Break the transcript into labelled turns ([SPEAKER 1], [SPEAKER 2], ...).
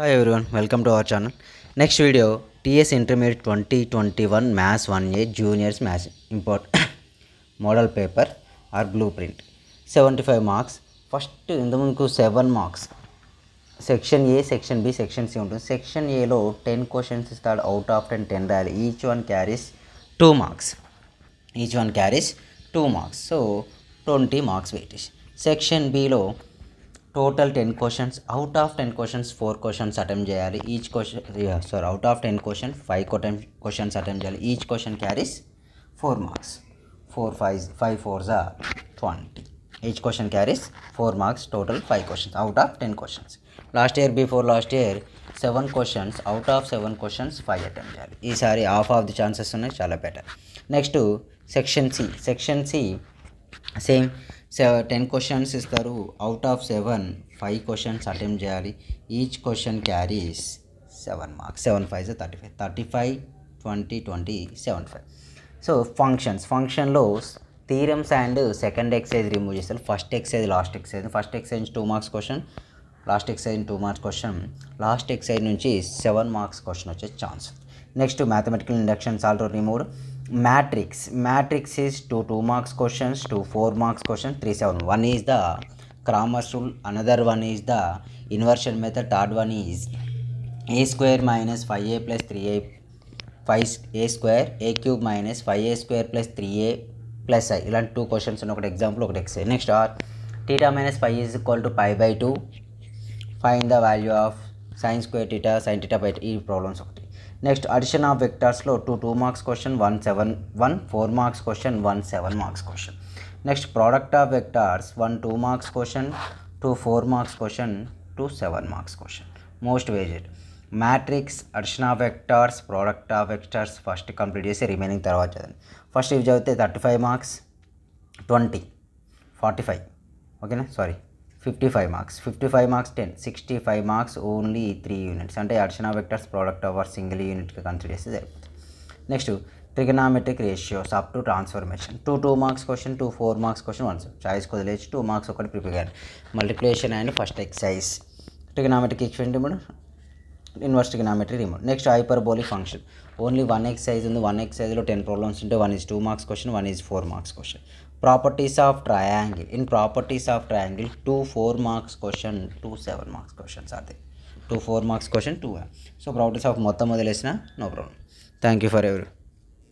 [SPEAKER 1] hi everyone welcome to our channel next video TS intermediate twenty twenty one maths one A juniors maths import model paper or blueprint seventy five marks first ఇంతకుముందుకు seven marks section A section B section C ఉంటుంది section ఏలో ten questions ఇస్తాడు out of ten ten రాయాలి each one carries two marks each one carries two marks so twenty marks weightage section బిలో total ten questions out of ten questions four questions attempt చేయాలి each question sorry out of ten question five questions attempt చేయాలి each question carries four marks four five five four జా twenty each question carries four marks total five questions out of ten questions last year before last year seven questions out of seven questions five attempt చేయాలి ఈసారి half of the chances ఉన్నాయి చాలా better next section C section C same ten questions ఇస్తారు out of seven five questions attempt చేయాలి each question carries seven marks seven five thirty five thirty five twenty twenty seven five so functions ఫంక్షన్లో theorems and second exercise remove చేస్తారు first exercise last exercise first exercise two marks question last exercise two marks question last exercise నుంచి seven marks question వచ్చే chance next mathematical induction salt removed matrix matrix is two two marks questions two four marks questions three seven one is the Cramer's rule another one is the inversion method third one is a square minus 5a plus 3a 5a square a cube minus 5a square plus 3a plus i ఇలాంటి two questions ఉన్నాయి ఒకటి example ఒకటి X next R theta minus five is equal to five by two find the value of sine square theta sine theta by ఈ problems ఒకటి next addition of వెక్టార్స్లో two two marks question one seven one four marks question one seven marks question next product of vectors one two marks question two four marks question two seven marks question most వేజెడ్ matrix addition of vectors product of vectors first complete చేసి remaining తర్వాత చదవండి ఫస్ట్ ఇవి చదివితే thirty five marks twenty forty five ఓకేనా sorry fifty five marks fifty five marks ten sixty five marks only three units అంటే అర్చనా vectors product of our single యూనిట్గా కన్సిడర్ చేస్తే జరుగుతుంది next trigonometric ratios up to transformation two two marks question two four marks question once choice వదిలేసి two marks ఒకటి prepare కానీ multiplication and first exercise trigonometric equation removed inverse trigonometry removed next hyperbolic function only one exercise ఉంది one ఎక్సైజ్లో ten problems ఉంటే one is two marks question one is four marks question properties of triangle in properties of triangle two four marks question two seven marks questions అదే two four marks question two so properties of మొత్తం వదిలేసిన no problem thank you for every